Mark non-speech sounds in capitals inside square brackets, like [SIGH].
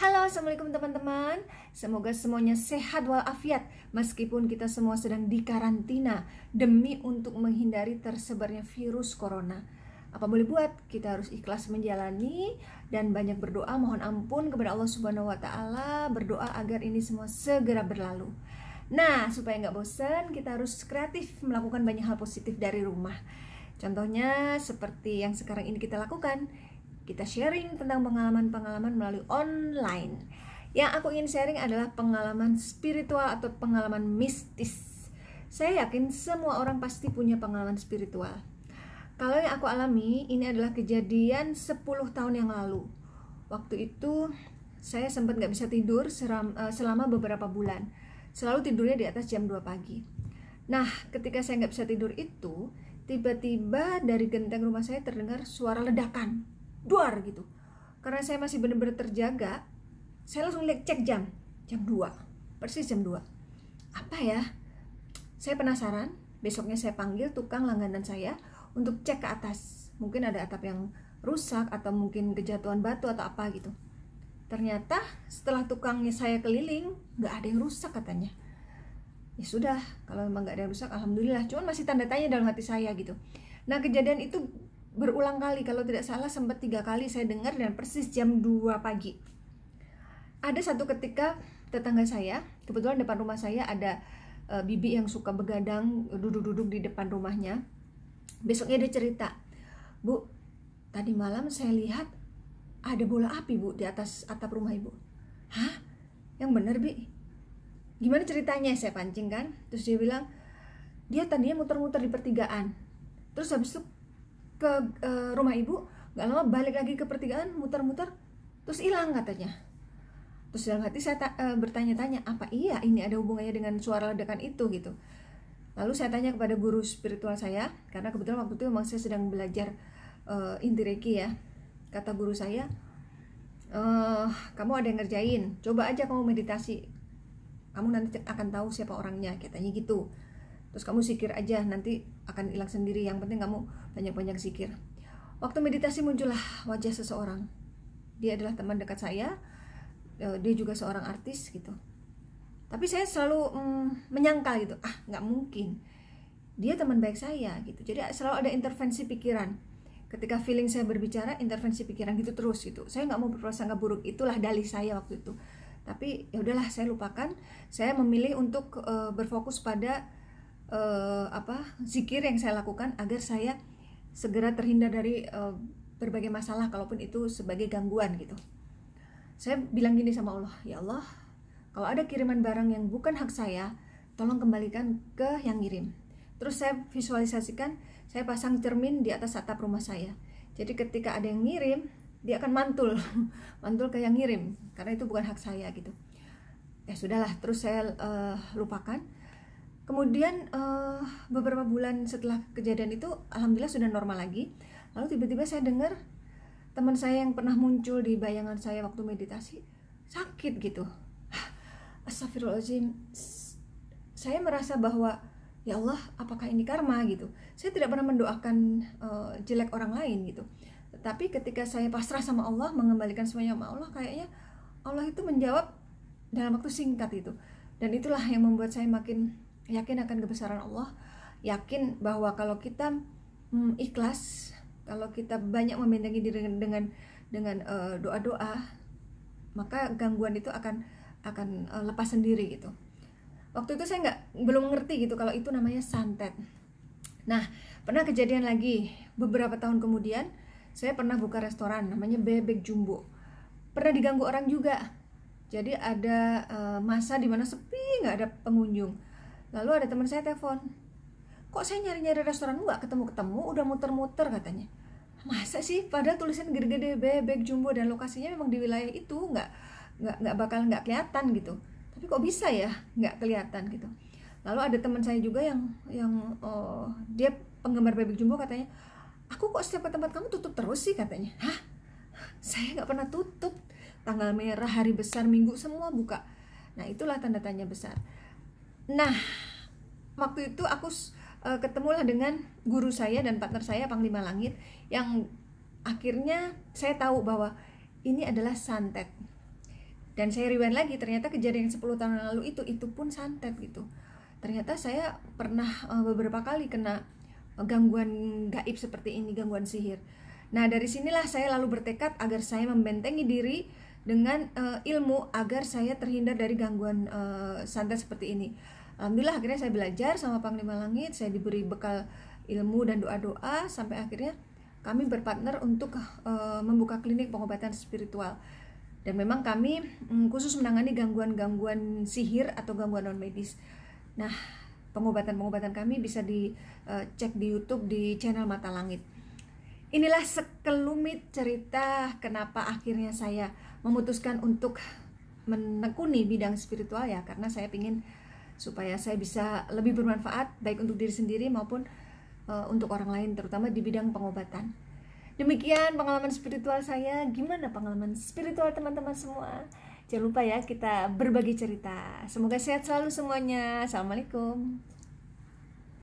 Halo, Assalamualaikum teman-teman. Semoga semuanya sehat walafiat meskipun kita semua sedang dikarantina demi untuk menghindari tersebarnya virus corona. Apa boleh buat, kita harus ikhlas menjalani dan banyak berdoa mohon ampun kepada Allah Subhanahu wa taala, berdoa agar ini semua segera berlalu. Nah, supaya nggak bosan, kita harus kreatif melakukan banyak hal positif dari rumah. Contohnya seperti yang sekarang ini kita lakukan, kita sharing tentang pengalaman-pengalaman melalui online. Yang aku ingin sharing adalah pengalaman spiritual atau pengalaman mistis. Saya yakin semua orang pasti punya pengalaman spiritual. Kalau yang aku alami, ini adalah kejadian 10 tahun yang lalu. Waktu itu saya sempat nggak bisa tidur seram, eh, selama beberapa bulan. Selalu tidurnya di atas jam 2 pagi. Nah, ketika saya nggak bisa tidur itu, tiba-tiba dari genteng rumah saya terdengar suara ledakan duar gitu karena saya masih benar-benar terjaga saya langsung lihat cek jam jam 2 persis jam 2 apa ya saya penasaran besoknya saya panggil tukang langganan saya untuk cek ke atas mungkin ada atap yang rusak atau mungkin kejatuhan batu atau apa gitu ternyata setelah tukangnya saya keliling nggak ada yang rusak katanya ya sudah kalau memang nggak ada yang rusak alhamdulillah cuman masih tanda tanya dalam hati saya gitu nah kejadian itu berulang kali kalau tidak salah sempat tiga kali saya dengar dan persis jam 2 pagi ada satu ketika tetangga saya kebetulan depan rumah saya ada e, bibi yang suka begadang duduk-duduk di depan rumahnya besoknya dia cerita bu tadi malam saya lihat ada bola api bu di atas atap rumah ibu hah yang bener bi gimana ceritanya saya pancing kan terus dia bilang dia tadinya muter-muter di pertigaan terus habis itu ke uh, rumah ibu nggak lama balik lagi ke pertigaan muter-muter terus hilang katanya terus dalam hati saya uh, bertanya-tanya apa iya ini ada hubungannya dengan suara ledakan itu gitu lalu saya tanya kepada guru spiritual saya karena kebetulan waktu itu memang saya sedang belajar uh, eh, inti reiki ya kata guru saya uh, kamu ada yang ngerjain coba aja kamu meditasi kamu nanti akan tahu siapa orangnya katanya gitu terus kamu sikir aja nanti akan hilang sendiri yang penting kamu banyak-banyak sikir waktu meditasi muncullah wajah seseorang dia adalah teman dekat saya e, dia juga seorang artis gitu tapi saya selalu mm, menyangkal gitu ah nggak mungkin dia teman baik saya gitu jadi selalu ada intervensi pikiran ketika feeling saya berbicara intervensi pikiran gitu terus gitu saya nggak mau berprasangka buruk itulah dalih saya waktu itu tapi ya udahlah saya lupakan saya memilih untuk uh, berfokus pada uh, apa zikir yang saya lakukan agar saya segera terhindar dari uh, berbagai masalah kalaupun itu sebagai gangguan gitu. Saya bilang gini sama Allah, ya Allah, kalau ada kiriman barang yang bukan hak saya, tolong kembalikan ke yang ngirim. Terus saya visualisasikan, saya pasang cermin di atas atap rumah saya. Jadi ketika ada yang ngirim, dia akan mantul, [LAUGHS] mantul ke yang ngirim karena itu bukan hak saya gitu. Ya sudahlah, terus saya uh, lupakan kemudian uh, beberapa bulan setelah kejadian itu alhamdulillah sudah normal lagi lalu tiba-tiba saya dengar teman saya yang pernah muncul di bayangan saya waktu meditasi sakit gitu Astagfirullahaladzim saya merasa bahwa ya Allah apakah ini karma gitu saya tidak pernah mendoakan uh, jelek orang lain gitu tapi ketika saya pasrah sama Allah mengembalikan semuanya sama Allah kayaknya Allah itu menjawab dalam waktu singkat itu dan itulah yang membuat saya makin yakin akan kebesaran Allah yakin bahwa kalau kita hmm, ikhlas kalau kita banyak memendangi diri dengan dengan eh, doa-doa maka gangguan itu akan akan uh, lepas sendiri gitu waktu itu saya nggak belum ngerti gitu kalau itu namanya santet nah pernah kejadian lagi beberapa tahun kemudian saya pernah buka restoran namanya bebek jumbo pernah diganggu orang juga jadi ada uh, masa dimana sepi nggak ada pengunjung Lalu ada teman saya telepon. Kok saya nyari-nyari restoran nggak ketemu-ketemu, udah muter-muter katanya. Masa sih? Padahal tulisan gede-gede bebek jumbo dan lokasinya memang di wilayah itu nggak nggak nggak bakal nggak kelihatan gitu. Tapi kok bisa ya nggak kelihatan gitu. Lalu ada teman saya juga yang yang oh, dia penggemar bebek jumbo katanya, aku kok setiap ke tempat kamu tutup terus sih katanya. Hah? Saya nggak pernah tutup. Tanggal merah, hari besar, minggu semua buka. Nah itulah tanda tanya besar nah waktu itu aku uh, ketemulah dengan guru saya dan partner saya Panglima Langit yang akhirnya saya tahu bahwa ini adalah santet dan saya rewind lagi ternyata kejadian 10 tahun lalu itu itu pun santet gitu ternyata saya pernah uh, beberapa kali kena eh, gangguan gaib seperti ini gangguan sihir nah dari sinilah saya lalu bertekad agar saya membentengi diri dengan uh, ilmu agar saya terhindar dari gangguan uh, santet seperti ini alhamdulillah akhirnya saya belajar sama Panglima Langit saya diberi bekal ilmu dan doa-doa sampai akhirnya kami berpartner untuk uh, membuka klinik pengobatan spiritual dan memang kami mm, khusus menangani gangguan-gangguan sihir atau gangguan non medis. Nah, pengobatan-pengobatan kami bisa dicek eh, uh, di YouTube di channel Mata Langit. Inilah sekelumit cerita kenapa akhirnya saya memutuskan untuk menekuni bidang spiritual ya karena saya ingin supaya saya bisa lebih bermanfaat baik untuk diri sendiri maupun uh, untuk orang lain terutama di bidang pengobatan. Demikian pengalaman spiritual saya. Gimana pengalaman spiritual teman-teman semua? Jangan lupa ya kita berbagi cerita. Semoga sehat selalu semuanya. Assalamualaikum.